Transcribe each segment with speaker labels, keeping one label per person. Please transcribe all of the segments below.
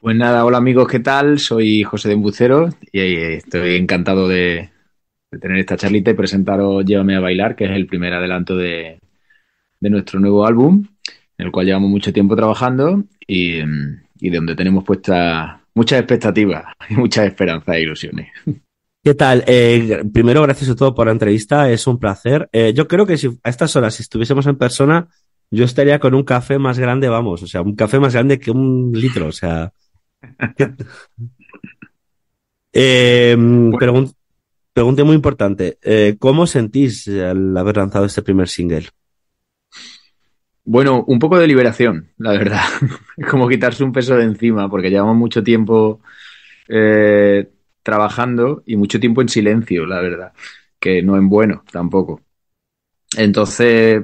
Speaker 1: Pues nada, hola amigos, ¿qué tal? Soy José de Embucero y eh, estoy encantado de, tener esta charlita y presentaros Llévame a bailar, que es el primer adelanto de, nuestro nuevo álbum, en el cual llevamos mucho tiempo trabajando y, donde
Speaker 2: tenemos puestas muchas expectativas y muchas esperanzas e ilusiones. ¿Qué tal? Eh, primero, gracias a todos por la entrevista, es un placer. Eh, yo creo que si a estas horas, si estuviésemos en persona, yo estaría con un café más grande, vamos, o sea, un café más grande que un litro, o sea. Eh, pregunta muy importante. Eh, ¿Cómo sentís al haber lanzado este primer single?
Speaker 1: Bueno, un poco de liberación, la verdad. como quitarse un peso de encima, porque llevamos mucho tiempo eh, trabajando y mucho tiempo en silencio, la verdad, que no en bueno tampoco. Entonces,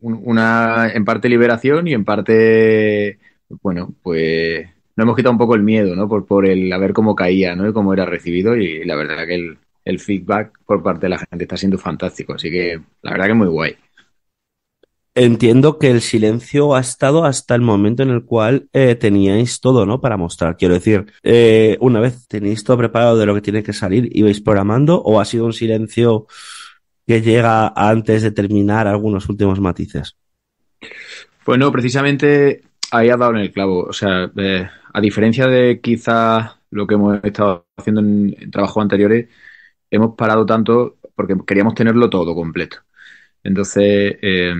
Speaker 1: una en parte liberación y en parte, bueno, pues nos hemos quitado un poco el miedo, ¿no? Por, el a ver cómo caía, ¿no? Y cómo era recibido y la verdad que el,
Speaker 2: feedback por parte de la gente está siendo fantástico, así que la verdad que muy guay. Entiendo que el silencio ha estado hasta el momento en el cual eh, teníais todo, ¿no? Para mostrar. Quiero decir, eh, una vez tenéis todo preparado de lo que tiene que salir, ¿ibais programando o ha sido un silencio que llega antes de terminar algunos últimos matices.
Speaker 1: Pues no, precisamente ahí ha dado en el clavo. O sea, eh, a diferencia de quizá lo que hemos estado haciendo en, trabajos anteriores, hemos parado tanto porque queríamos tenerlo todo completo. Entonces, eh,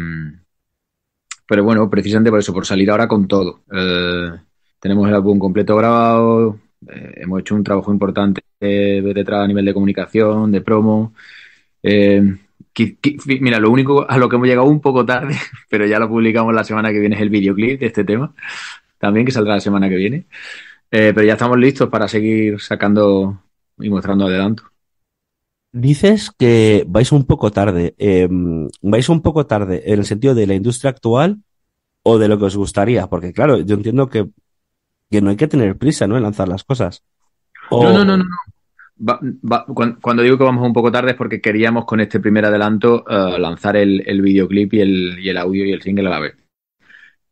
Speaker 1: pero bueno, precisamente por eso, por salir ahora con todo. Eh, tenemos el álbum completo grabado, hemos hecho un trabajo importante detrás a nivel de comunicación, de promo. Eh, mira, lo único a lo que hemos llegado un poco tarde, pero ya lo publicamos la semana que viene, es el videoclip de este tema, también que saldrá la semana que viene. Eh, pero ya estamos listos para seguir sacando y mostrando adelanto.
Speaker 2: Dices que vais un poco tarde. Em, vais un poco tarde en el sentido de la industria actual o de lo que os gustaría, porque claro, yo entiendo que, no hay que tener prisa, ¿no? En lanzar las cosas. no, no,
Speaker 1: no, no cuando, digo que vamos un poco tarde es porque queríamos con este primer adelanto eh, lanzar el, videoclip y el, audio y el single a la vez.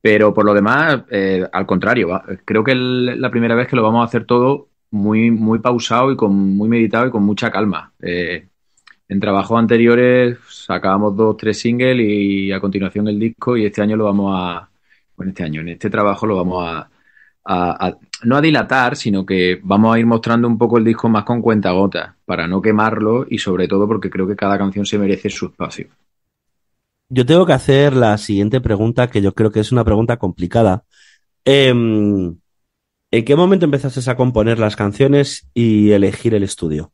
Speaker 1: Pero por lo demás, eh, al contrario, creo que es la primera vez que lo vamos a hacer todo muy, muy pausado y con muy meditado y con mucha calma. Eh, en trabajos anteriores sacábamos dos, tres singles y a continuación el disco y este año lo vamos a, bueno, este año, en este trabajo lo vamos a, no a dilatar, sino que vamos a ir mostrando un poco el disco más con gota, para no quemarlo y sobre todo porque creo que cada canción se merece su espacio.
Speaker 2: Yo tengo que hacer la siguiente pregunta, que yo creo que es una pregunta complicada. Em, ¿En qué momento empezaste a componer las canciones y elegir el estudio?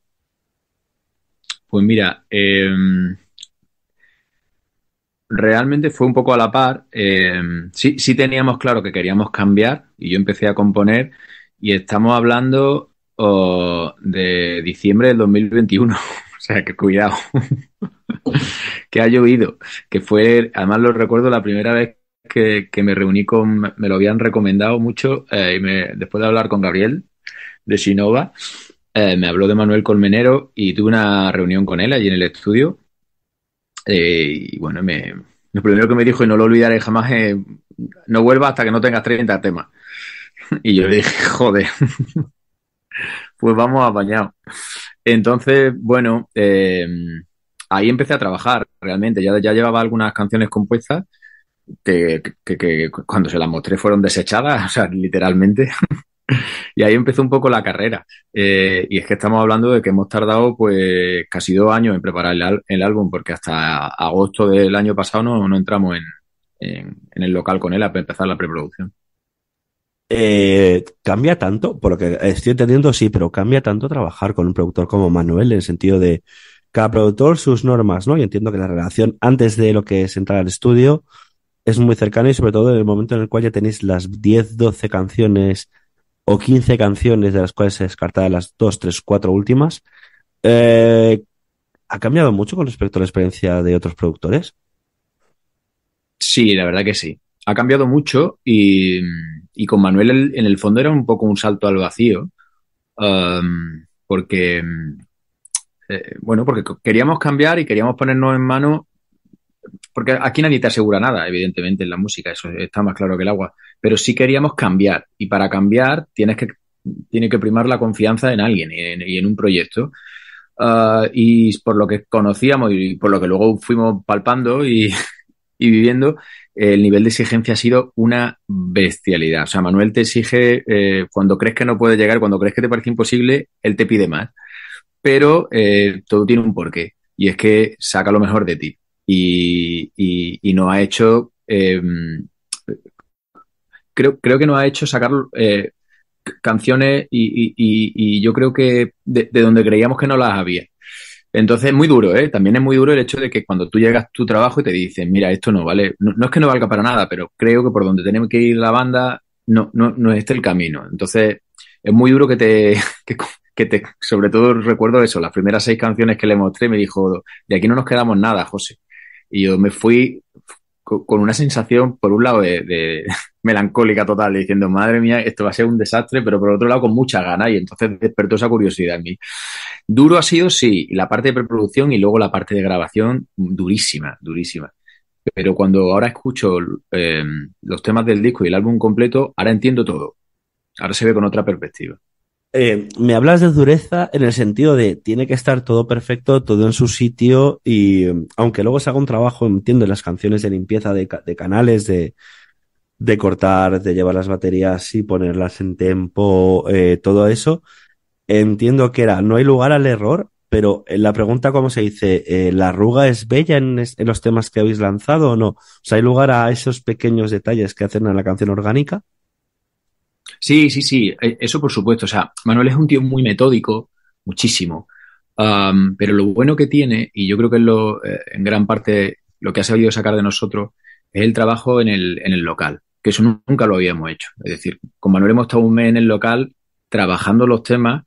Speaker 1: Pues mira, em, realmente fue un poco a la par. Eh, sí, sí teníamos claro que queríamos cambiar y yo empecé a componer y estamos hablando oh, de diciembre del 2021. o sea, que cuidado, que ha llovido, que fue, además lo recuerdo la primera vez que, me reuní con, me lo habían recomendado mucho eh, y después de hablar con Gabriel de Sinova, eh, me habló de Manuel Colmenero y tuve una reunión con él allí en el estudio eh, y bueno, me, lo primero que me dijo, y no lo olvidaré jamás, es no vuelva hasta que no tengas 30 temas. Y yo le dije, joder, pues vamos a bañar. Entonces, bueno, eh, ahí empecé a trabajar realmente. Ya, ya llevaba algunas canciones compuestas que, que, que, cuando se las mostré fueron desechadas, o sea, literalmente. y ahí empezó un poco la carrera. Eh, y es que estamos hablando de que hemos tardado pues casi dos años en preparar el, álbum, porque hasta agosto del año pasado no, entramos en, el local con él a empezar la preproducción.
Speaker 2: Eh, cambia tanto, por lo que estoy entendiendo, sí, pero cambia tanto trabajar con un productor como Manuel en el sentido de cada productor sus normas, ¿no? Y entiendo que la relación antes de lo que es entrar al estudio es muy cercana y sobre todo en el momento en el cual ya tenéis las 10, 12 canciones o 15 canciones, de las cuales se descartaban las dos tres cuatro últimas. Eh, ¿Ha cambiado mucho con respecto a la experiencia de otros productores?
Speaker 1: Sí, la verdad que sí. Ha cambiado mucho y, con Manuel en el fondo era un poco un salto al vacío, um, porque, eh, bueno, porque queríamos cambiar y queríamos ponernos en mano porque aquí nadie te asegura nada, evidentemente, en la música, eso está más claro que el agua, pero sí queríamos cambiar y para cambiar tienes que, tiene que primar la confianza en alguien y en, un proyecto. Ah, y por lo que conocíamos y por lo que luego fuimos palpando y, viviendo, el nivel de exigencia ha sido una bestialidad. O sea, Manuel te exige, eh, cuando crees que no puede llegar, cuando crees que te parece imposible, él te pide más. Pero eh, todo tiene un porqué y es que saca lo mejor de ti y, y, nos ha hecho, eh, creo, creo que nos ha hecho sacar eh, canciones y, yo creo que de, donde creíamos que no las había. Entonces es muy duro, ¿eh? También es muy duro el hecho de que cuando tú llegas a tu trabajo y te dicen, mira, esto no vale, no, es que no valga para nada, pero creo que por donde tenemos que ir la banda no, no, no es este el camino. Entonces es muy duro que te, que te, sobre todo recuerdo eso, las primeras seis canciones que le mostré me dijo, de aquí no nos quedamos nada, José. Y yo me fui con una sensación, por un lado, de, melancólica total, diciendo, madre mía, esto va a ser un desastre, pero por otro lado, con mucha gana, y entonces despertó esa curiosidad en mí. Duro ha sido, sí, la parte de preproducción y luego la parte de grabación, durísima, durísima. Pero cuando ahora escucho eh, los temas del disco y el álbum completo, ahora entiendo todo. Ahora se ve con otra perspectiva.
Speaker 2: Eh, me hablas de dureza en el sentido de tiene que estar todo perfecto, todo en su sitio y aunque luego se haga un trabajo, entiendo, en las canciones de limpieza de, canales, de, de, cortar, de llevar las baterías y ponerlas en tempo, eh, todo eso, entiendo que era, no hay lugar al error, pero eh, la pregunta, ¿cómo se dice? ¿La arruga es bella en, en los temas que habéis lanzado o no? O sea, ¿hay lugar a esos pequeños detalles que hacen a la canción orgánica? Sí, sí,
Speaker 1: sí, e, eso por supuesto. O sea, Manuel es un tío muy metódico, muchísimo. pero lo bueno que tiene, y yo creo que es lo, eh, en gran parte lo que ha sabido sacar de nosotros, es el trabajo en el, en el local, que eso nunca lo habíamos hecho. Es decir, con Manuel hemos estado un mes en el local trabajando los temas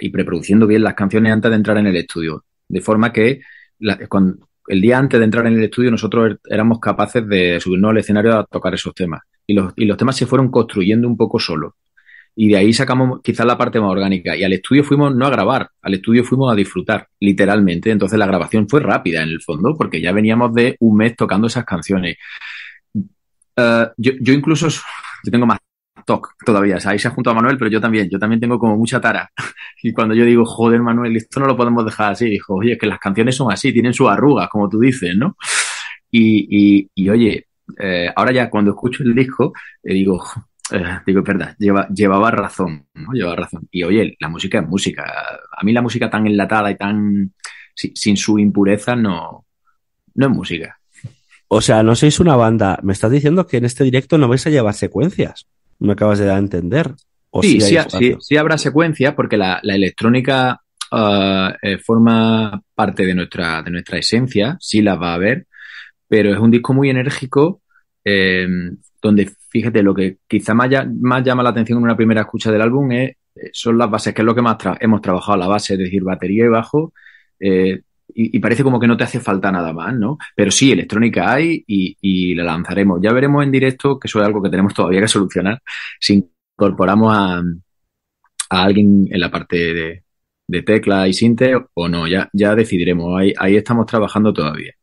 Speaker 1: y preproduciendo bien las canciones antes de entrar en el estudio. De forma que el día antes de entrar en el estudio nosotros er, éramos capaces de subirnos al escenario a tocar esos temas y los, temas se fueron construyendo un poco solo Y de ahí sacamos quizás la parte más orgánica. Y al estudio fuimos no a grabar, al estudio fuimos a disfrutar, literalmente. Entonces la grabación fue rápida en el fondo, porque ya veníamos de un mes tocando esas canciones. Eh, yo, incluso yo tengo más TOC todavía. ahí se ha juntado a Manuel, pero yo también. Yo también tengo como mucha tara. Y cuando yo digo, joder, Manuel, esto no lo podemos dejar así, dijo, oye, es que las canciones son así, tienen sus arrugas, como tú dices, ¿no? y, y oye, eh, ahora ya cuando escucho el disco, eh, digo, eh, digo, es verdad, llevaba razón, ¿no? Llevaba razón. Y oye, la música es música. A mí la música tan enlatada y tan sin su impureza no,
Speaker 2: no es música. O sea, no sois una banda. Me estás diciendo que en este directo no vais a llevar secuencias. Me acabas de dar a entender. sí, sí,
Speaker 1: sí, habrá secuencias porque la, electrónica ah, forma parte de nuestra, de nuestra esencia, sí la va a haber pero es un disco muy enérgico, eh, donde fíjate, lo que quizá más, llama la atención en una primera escucha del álbum es, eh, son las bases, que es lo que más hemos trabajado, la base, es decir, batería y bajo. Eh, y, parece como que no te hace falta nada más, ¿no? Pero sí, electrónica hay y, la lanzaremos. Ya veremos en directo, que eso es algo que tenemos todavía que solucionar, si incorporamos a, alguien en la parte de, tecla y sinte o no, ya, decidiremos. ahí estamos trabajando todavía.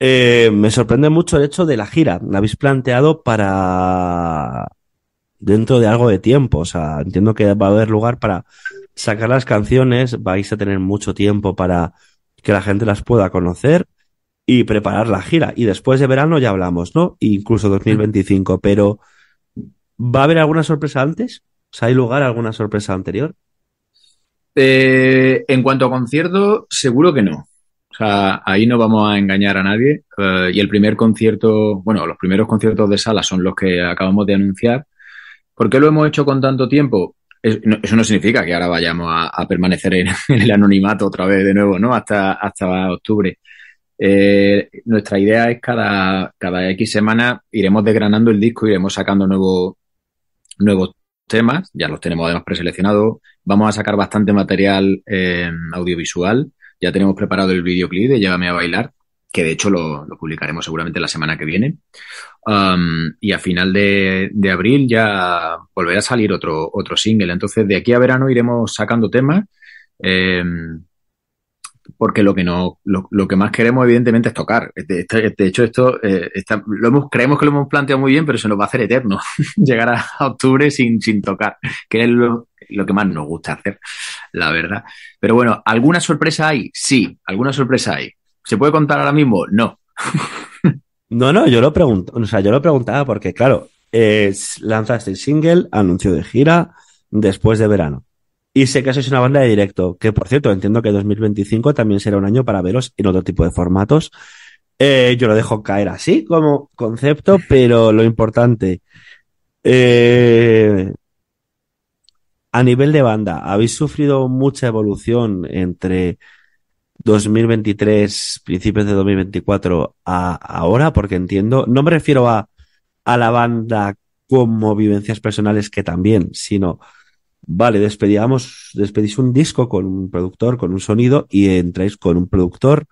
Speaker 2: Eh, me sorprende mucho el hecho de la gira. La habéis planteado para dentro de algo de tiempo. O sea, entiendo que va a haber lugar para sacar las canciones. Vais a tener mucho tiempo para que la gente las pueda conocer y preparar la gira. Y después de verano ya hablamos, ¿no? Incluso 2025. Pero ¿va a haber alguna sorpresa antes? ¿hay lugar a alguna sorpresa anterior?
Speaker 1: Eh, en cuanto a concierto, seguro que no ahí no vamos a engañar a nadie. Eh, y el primer concierto, bueno, los primeros conciertos de sala son los que acabamos de anunciar. ¿Por qué lo hemos hecho con tanto tiempo? eso no significa que ahora vayamos a, permanecer en, el anonimato otra vez de nuevo, ¿no? Hasta, hasta octubre. Eh, nuestra idea es cada, cada X semana iremos desgranando el disco, iremos sacando nuevos temas, ya los tenemos además preseleccionados. Vamos a sacar bastante material eh, audiovisual ya tenemos preparado el videoclip de Llévame a bailar, que de hecho lo, publicaremos seguramente la semana que viene. Um, y a final de, abril ya volverá a salir otro, otro single. Entonces, de aquí a verano iremos sacando temas. Em, porque lo que no, lo, que más queremos, evidentemente, es tocar. Este, este, este, de, hecho, esto eh, está, lo hemos, creemos que lo hemos planteado muy bien, pero se nos va a hacer eterno. Llegar a, octubre sin, sin tocar, que es lo, que más nos gusta hacer, la verdad. Pero bueno, ¿alguna sorpresa hay? Sí, alguna sorpresa hay. ¿Se puede contar ahora mismo? No.
Speaker 2: no, no, yo lo pregunto, o sea, yo lo preguntaba porque, claro, lanzaste el single, anuncio de gira, después de verano. Y sé que sois una banda de directo, que por cierto, entiendo que 2025 también será un año para veros en otro tipo de formatos. Eh, yo lo dejo caer así como concepto, pero lo importante, eh, a nivel de banda, ¿habéis sufrido mucha evolución entre 2023, principios de 2024 a ahora? Porque entiendo, no me refiero a, a la banda como vivencias personales que también, sino, vale, despedíamos, despedís un disco con un productor, con un sonido y entráis con un productor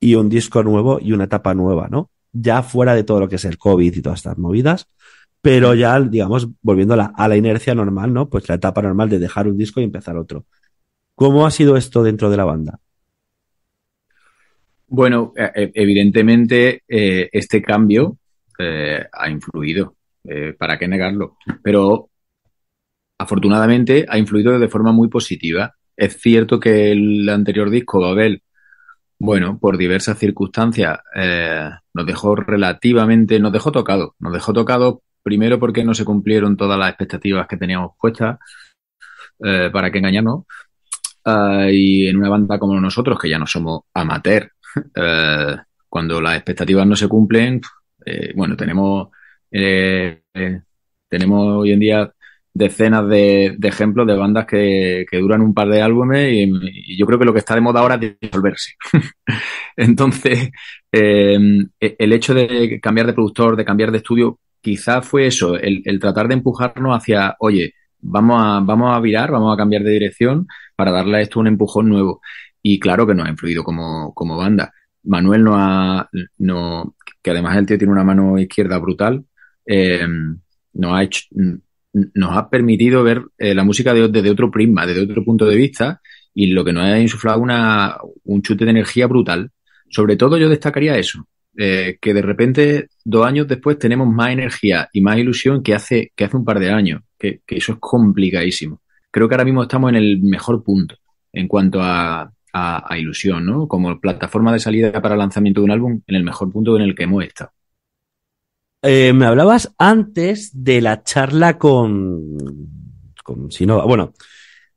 Speaker 2: y un disco nuevo y una etapa nueva, ¿no? Ya fuera de todo lo que es el COVID y todas estas movidas, pero ya, digamos, volviendo a la, inercia normal, ¿no? Pues la etapa normal de dejar un disco y empezar otro. ¿Cómo ha sido esto dentro de la banda?
Speaker 1: Bueno, e, e, evidentemente eh, este cambio eh, ha influido, eh, ¿para qué negarlo? Pero afortunadamente ha influido de forma muy positiva. Es cierto que el anterior disco, Babel, bueno, por diversas circunstancias, nos dejó relativamente, nos dejó tocado, nos dejó tocado Primero porque no se cumplieron todas las expectativas que teníamos puestas, eh, para que engañarnos. Ah, y en una banda como nosotros, que ya no somos amateurs eh, cuando las expectativas no se cumplen, eh, bueno, tenemos, tenemos hoy en día decenas de, ejemplos de bandas que, duran un par de álbumes y, y, yo creo que lo que está de moda ahora es disolverse. Entonces, el hecho de cambiar de productor, de cambiar de estudio, quizá fue eso, el, el tratar de empujarnos hacia, oye, vamos a, vamos a virar, vamos a cambiar de dirección para darle a esto un empujón nuevo. Y claro que nos ha influido como, como banda. Manuel no ha, no, que además el tío tiene una mano izquierda brutal, eh, nos, ha hecho, nos ha permitido ver eh, la música de, desde otro prisma, desde otro punto de vista, y lo que nos ha insuflado una, un chute de energía brutal. Sobre todo yo destacaría eso, eh, que de repente dos años después tenemos más energía y más ilusión que hace, que hace un par de años, que, eso es complicadísimo. Creo que ahora mismo estamos en el mejor punto en cuanto a, ilusión, ¿no? Como plataforma de salida para lanzamiento de un álbum en el mejor punto en el que hemos estado.
Speaker 2: Eh, me hablabas antes de la charla con, con Sinova. Bueno,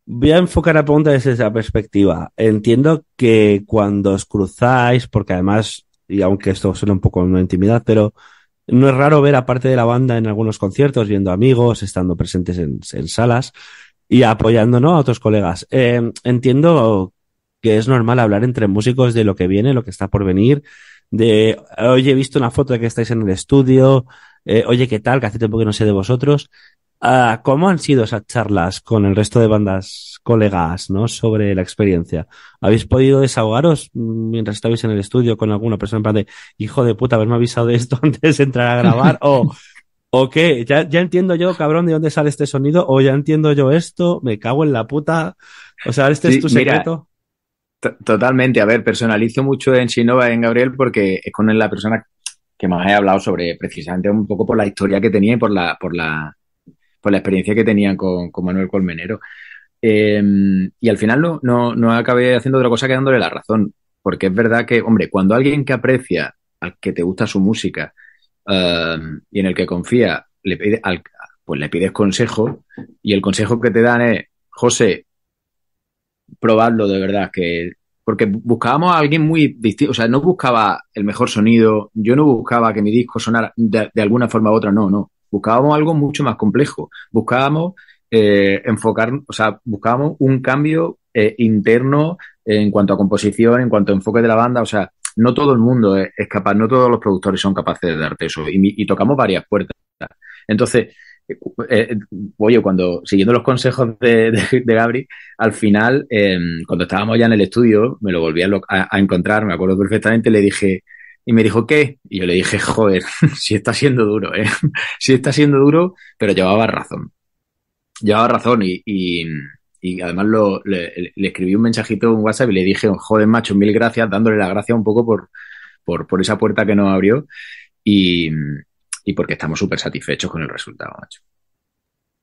Speaker 2: voy a enfocar la pregunta desde esa perspectiva. Entiendo que cuando os cruzáis, porque además y aunque esto suena un poco una intimidad, pero no es raro ver a parte de la banda en algunos conciertos, viendo amigos, estando presentes en, salas y apoyándonos a otros colegas. Eh, entiendo que es normal hablar entre músicos de lo que viene, lo que está por venir, de, oye, he visto una foto de que estáis en el estudio, eh, oye, ¿qué tal? Que hace tiempo que no sé de vosotros. Ah, ¿Cómo han sido esas charlas con el resto de bandas colegas, ¿no? Sobre la experiencia. ¿Habéis podido desahogaros mientras estabais en el estudio con alguna persona en plan de, hijo de puta, haberme avisado de esto antes de entrar a grabar? o, o qué, ya, ya entiendo yo, cabrón, de dónde sale este sonido, o ya entiendo yo esto, me cago en la puta. O sea, este es tu secreto.
Speaker 1: totalmente, a ver, personalizo mucho en Sinova y en Gabriel porque es con él la persona que más he hablado sobre precisamente un poco por la historia que tenía y por la, por la, por la experiencia que tenía con, Manuel Colmenero. Em, y al final no, no, acabé haciendo otra cosa que dándole la razón, porque es verdad que, hombre, cuando alguien que aprecia, al que te gusta su música em, y en el que confía, le pues le pides consejo y el consejo que te dan es, José, probadlo de verdad, que porque buscábamos a alguien muy distinto, o sea, no buscaba el mejor sonido, yo no buscaba que mi disco sonara de alguna forma u otra, no, no buscábamos algo mucho más complejo, buscábamos eh, enfocar, o sea, buscábamos un cambio eh, interno en cuanto a composición, en cuanto a enfoque de la banda, o sea, no todo el mundo es, capaz, no todos los productores son capaces de darte eso y, tocamos varias puertas. Entonces, eh, oye, cuando siguiendo los consejos de, Gabri, al final, em, cuando estábamos ya en el estudio, me lo volví a, encontrar, me acuerdo perfectamente, le dije, y me dijo, ¿qué? Y yo le dije, joder, si está siendo duro, ¿eh? Si está siendo duro, pero llevaba razón. Llevaba razón y, además le, le, escribí un mensajito en WhatsApp y le dije, joder, macho, mil gracias, dándole la gracia un poco por, por, esa puerta que nos abrió y, porque estamos súper satisfechos con el resultado, macho.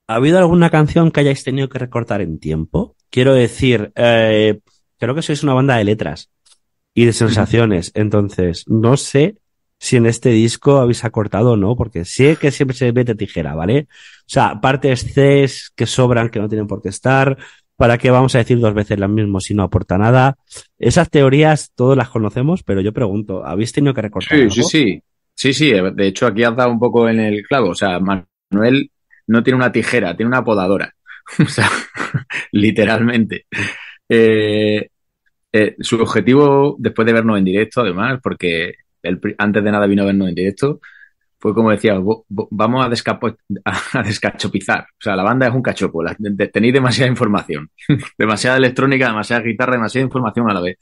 Speaker 2: ¿Ha habido alguna canción que hayáis tenido que recortar en tiempo? Quiero decir, eh, creo que sois una banda de letras y de sensaciones. Entonces, no sé si en este disco habéis acortado o no, porque sé que siempre se mete tijera, ¿vale? O sea, partes Cs que sobran, que no tienen por qué estar. ¿Para qué vamos a decir dos veces lo mismo si no aporta nada? Esas teorías todos las conocemos, pero yo pregunto, ¿habéis tenido que recortar? Sí, sí,
Speaker 1: sí. Sí, sí. Eh, de hecho, aquí has dado un poco en el clavo. O sea, Manuel no tiene una tijera, tiene una podadora. O sea, literalmente. Eh, eh, su objetivo, después de vernos en directo, además, porque antes de nada vino a vernos en directo, fue como decía, vamos a, descachopizar. O sea, la banda es un cachopo, tenéis demasiada información, demasiada electrónica, demasiada guitarra, demasiada información a la vez.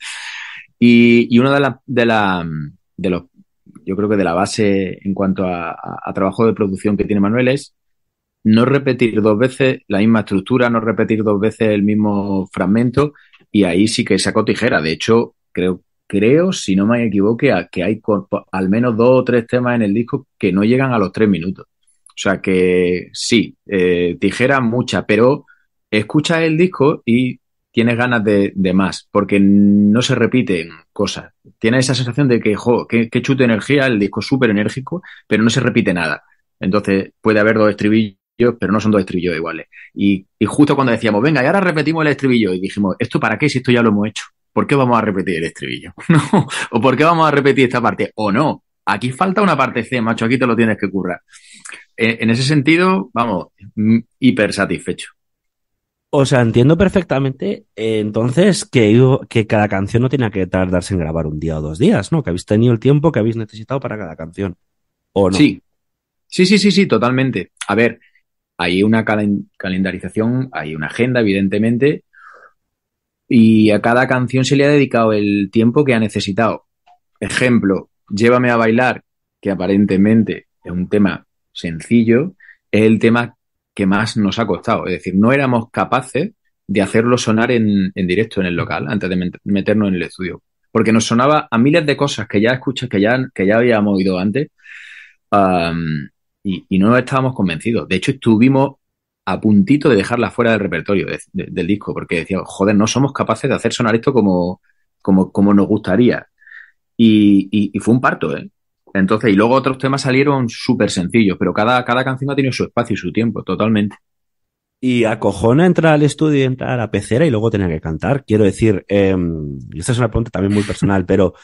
Speaker 1: Y, uno una de, los, yo creo que de la base en cuanto a trabajo de producción que tiene Manuel es no repetir dos veces la misma estructura, no repetir dos veces el mismo fragmento y ahí sí que sacó tijera. De hecho, creo, creo si no me a que hay al menos dos o tres temas en el disco que no llegan a los tres minutos. O sea que sí, eh, tijera mucha, pero escuchas el disco y tienes ganas de, más, porque no se repiten cosas. Tienes esa sensación de que, jo, que, chute energía, el disco es súper enérgico, pero no se repite nada. Entonces puede haber dos estribillos pero no son dos estribillos iguales. Y, justo cuando decíamos, venga, y ahora repetimos el estribillo, y dijimos, ¿esto para qué si esto ya lo hemos hecho? ¿Por qué vamos a repetir el estribillo? ¿O por qué vamos a repetir esta parte? ¿O no? Aquí falta una parte C, macho, aquí te lo tienes que currar. Eh, en ese sentido, vamos, mm, hiper
Speaker 2: satisfecho. O sea, entiendo perfectamente eh, entonces que, que cada canción no tiene que tardarse en grabar un día o dos días, ¿no? Que habéis tenido el tiempo que habéis necesitado para cada canción. ¿O no? Sí.
Speaker 1: Sí, sí, sí, sí, totalmente. A ver, hay una calendarización, hay una agenda, evidentemente, y a cada canción se le ha dedicado el tiempo que ha necesitado. Ejemplo, Llévame a bailar, que aparentemente es un tema sencillo, es el tema que más nos ha costado. Es decir, no éramos capaces de hacerlo sonar en, directo en el local antes de meternos en el estudio. Porque nos sonaba a miles de cosas que ya escuchas, que ya, que ya habíamos oído antes y, no estábamos convencidos. De hecho, estuvimos a puntito de dejarla fuera del repertorio del disco, porque decíamos, joder, no somos capaces de hacer sonar esto como, como, como nos gustaría. Y, fue un parto, ¿eh? Entonces, y luego otros temas salieron súper sencillos, pero cada, cada canción ha tenido su espacio y su tiempo, totalmente.
Speaker 2: Y acojona entrar al estudio, y entrar a la pecera y luego tener que cantar. Quiero decir, em, y esta es una pregunta también muy personal, pero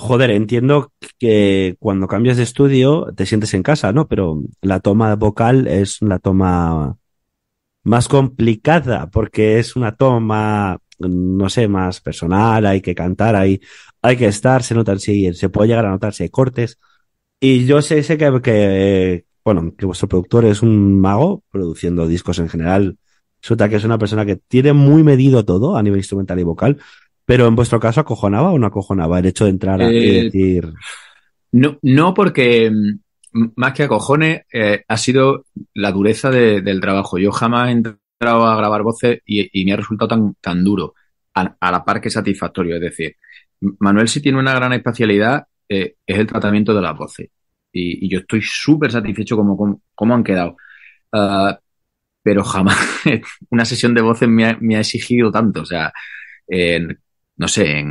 Speaker 2: joder, entiendo que cuando cambias de estudio te sientes en casa, ¿no? Pero la toma vocal es la toma más complicada porque es una toma, no sé, más personal, hay que cantar, hay, hay que estar, se notan si se puede llegar a notar si cortes. Y yo sé, sé que, bueno, que vuestro productor es un mago produciendo discos en general. Resulta que es una persona que tiene muy medido todo a nivel instrumental y vocal. Pero en vuestro caso, ¿acojonaba o no acojonaba el hecho de entrar a eh, decir?
Speaker 1: No, no, porque mm, más que acojones, eh, ha sido la dureza del trabajo. Yo jamás he entrado a grabar voces y, me ha resultado tan, duro, a, la par que satisfactorio. Es decir, Manuel si tiene una gran especialidad, eh, es el tratamiento de las voces. Y, yo estoy súper satisfecho como, como, han quedado. Ah, pero jamás una sesión de voces me ha, exigido tanto. O sea, en no sé,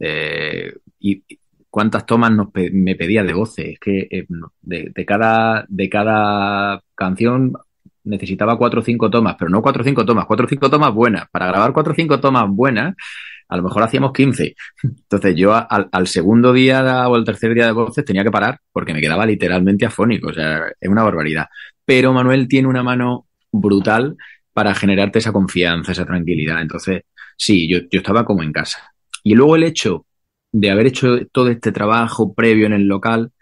Speaker 1: eh, y, cuántas tomas me pedía de voces. Es que eh, de, cada, de cada canción necesitaba cuatro o cinco tomas, pero no cuatro o cinco tomas, cuatro o cinco tomas buenas. Para grabar cuatro o cinco tomas buenas, a lo mejor hacíamos 15. Entonces yo al segundo día o al tercer día de voces tenía que parar porque me quedaba literalmente afónico. O sea, es una barbaridad. Pero Manuel tiene una mano brutal para generarte esa confianza, esa tranquilidad. Entonces, Sí, yo, estaba como en casa. Y luego el hecho de haber hecho todo este trabajo previo en el local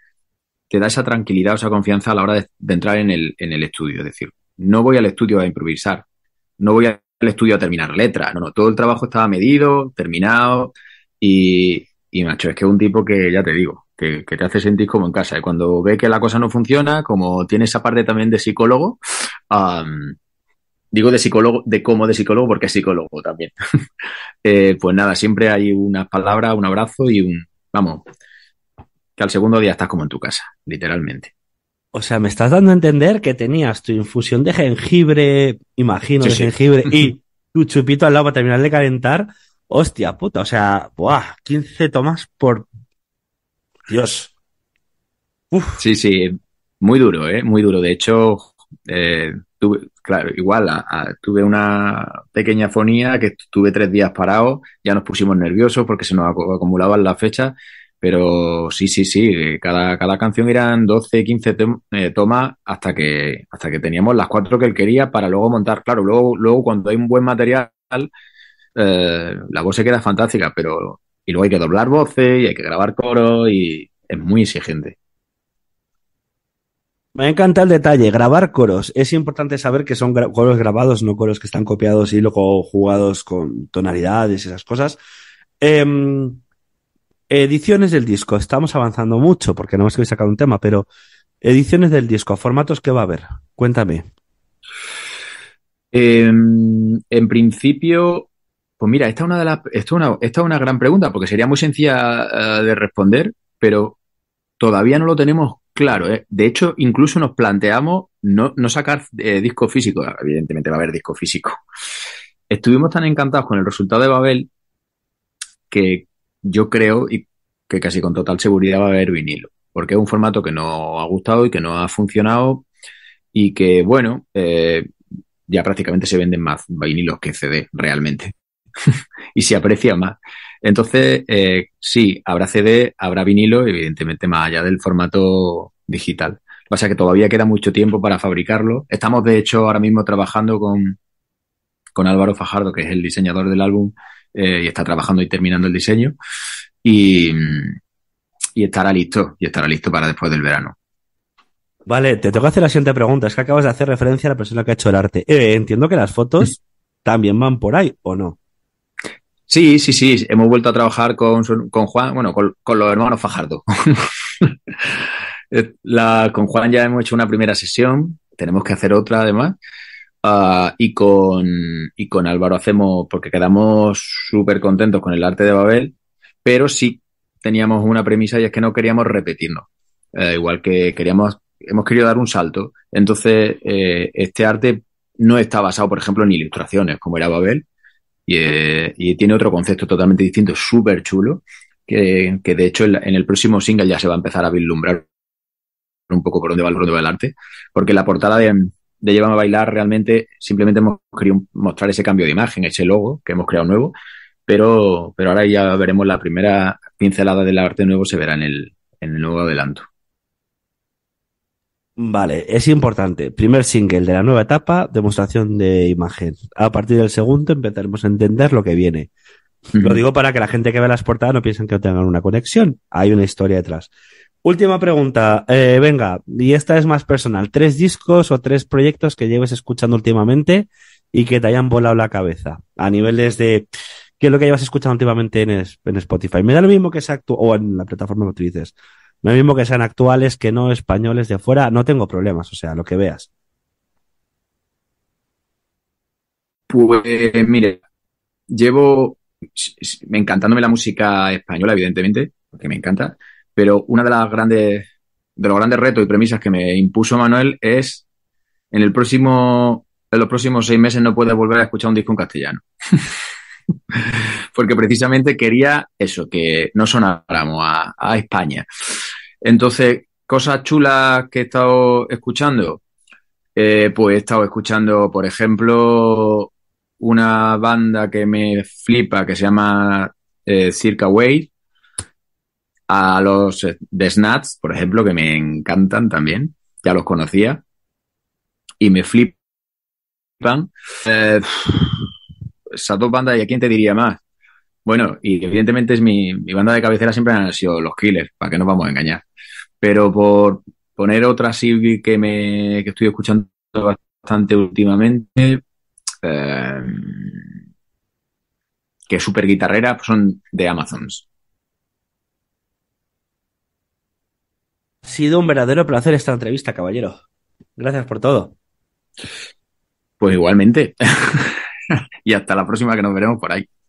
Speaker 1: te da esa tranquilidad esa confianza a la hora de, entrar en el, estudio. Es decir, no voy al estudio a improvisar, no voy al estudio a terminar letras, no, no, todo el trabajo estaba medido, terminado y, macho, es que es un tipo que ya te digo, que, te hace sentir como en casa. Y cuando ve que la cosa no funciona, como tiene esa parte también de psicólogo, digo de psicólogo, de cómo de psicólogo, porque es psicólogo también. Eh, pues nada, siempre hay una
Speaker 2: palabra, un abrazo y un, vamos, que al segundo día estás como en tu casa, literalmente. O sea, me estás dando a entender que tenías tu infusión de jengibre, imagino, de jengibre, y tu chupito al lado para terminar de calentar. Hostia puta, o sea, buah, 15 tomas por Dios. Uf. Sí,
Speaker 1: sí, muy duro, ¿eh? Muy duro. De hecho, eh, tuve, claro, igual, tuve una pequeña fonía que estuve tres días parado, ya nos pusimos nerviosos porque se nos acumulaban las fechas, pero sí, sí, sí, cada, cada canción eran 12, 15 eh, tomas hasta que, hasta que teníamos las cuatro que él quería para luego montar. Claro, luego, luego cuando hay un buen material, eh, la voz se queda fantástica, pero y luego hay que doblar voces y hay que grabar coros y es muy exigente.
Speaker 2: Me encanta el detalle. Grabar coros. Es importante saber que son coros grabados, no coros que están copiados y luego jugados con tonalidades y esas cosas. Em, ediciones del disco. Estamos avanzando mucho porque no hemos sacado un tema, pero ediciones del disco. ¿Formatos que va a haber? Cuéntame.
Speaker 1: Em, en principio, pues mira, esta es una de las, esto una, esta es una gran pregunta porque sería muy sencilla eh, de responder, pero todavía no lo tenemos Claro, eh, de hecho, incluso nos planteamos no, sacar eh, disco físico. Evidentemente va a haber disco físico. Estuvimos tan encantados con el resultado de Babel que yo creo y que casi con total seguridad va a haber vinilo, porque es un formato que no ha gustado y que no ha funcionado y que, bueno, eh, ya prácticamente se venden más vinilos que CD realmente y se aprecia más. Entonces, eh, sí, habrá CD, habrá vinilo, evidentemente más allá del formato digital. O sea que todavía queda mucho tiempo para fabricarlo. Estamos, de hecho, ahora mismo trabajando con, con Álvaro Fajardo, que es el diseñador del álbum, eh, y está trabajando y terminando el diseño. Y, estará listo, y estará listo para después del verano.
Speaker 2: Vale, te tengo que hacer la siguiente pregunta. Es que acabas de hacer referencia a la persona que ha hecho el arte. Eh, entiendo que las fotos también van por ahí, ¿o no?
Speaker 1: Sí, sí, sí. Hemos vuelto a trabajar con, Juan, bueno, con, los hermanos Fajardo. con Juan ya hemos hecho una primera sesión, tenemos que hacer otra además. Ah, y, con, y con Álvaro hacemos, porque quedamos súper contentos con el arte de Babel, pero sí teníamos una premisa y es que no queríamos repetirnos. Eh, igual que queríamos, hemos querido dar un salto. Entonces, eh, este arte no está basado, por ejemplo, en ilustraciones, como era Babel, eh, y, tiene otro concepto totalmente distinto, súper chulo, que, de hecho en, el próximo single ya se va a empezar a vislumbrar un poco por dónde va, el rondo del arte, porque la portada de, de a bailar realmente simplemente hemos querido mostrar ese cambio de imagen, ese logo que hemos creado nuevo, pero, pero ahora ya veremos la primera pincelada del arte nuevo, se verá en el, en el nuevo adelanto.
Speaker 2: Vale, es importante. Primer single de la nueva etapa, demostración de imagen. A partir del segundo empezaremos a entender lo que viene. Lo digo para que la gente que ve las portadas no piensen que tengan una conexión. Hay una historia detrás. Última pregunta, eh, venga, y esta es más personal. ¿Tres discos o tres proyectos que lleves escuchando últimamente y que te hayan volado la cabeza? A niveles de qué es lo que llevas escuchando últimamente en, Spotify. Me da lo mismo que sea o en la plataforma que utilices. Lo mismo que sean actuales, que no españoles de afuera... no tengo problemas, o sea, lo que veas.
Speaker 1: Pues mire, llevo ...me encantándome la música española, evidentemente, porque me encanta, pero una de las grandes, de los grandes retos y premisas que me impuso Manuel es en el próximo, en los próximos seis meses no puedes volver a escuchar un disco en castellano. porque precisamente quería eso, que no sonáramos a, España. Entonces, cosas chulas que he estado escuchando. Eh, pues he estado escuchando, por ejemplo, una banda que me flipa que se llama eh, Circa Way. A los eh, The Snats, por ejemplo, que me encantan también. Ya los conocía. Y me flipan. Eh, esas dos bandas, ¿y a quién te diría más? Bueno, y evidentemente es mi, banda de cabecera siempre han sido los Killers, para que nos vamos a engañar. Pero por poner otra así que me que estoy escuchando bastante últimamente, eh, que es súper guitarrera, pues son de Amazons.
Speaker 2: Ha sido un verdadero placer esta entrevista, caballero. Gracias por todo.
Speaker 1: Pues igualmente. y hasta la próxima que nos veremos por ahí.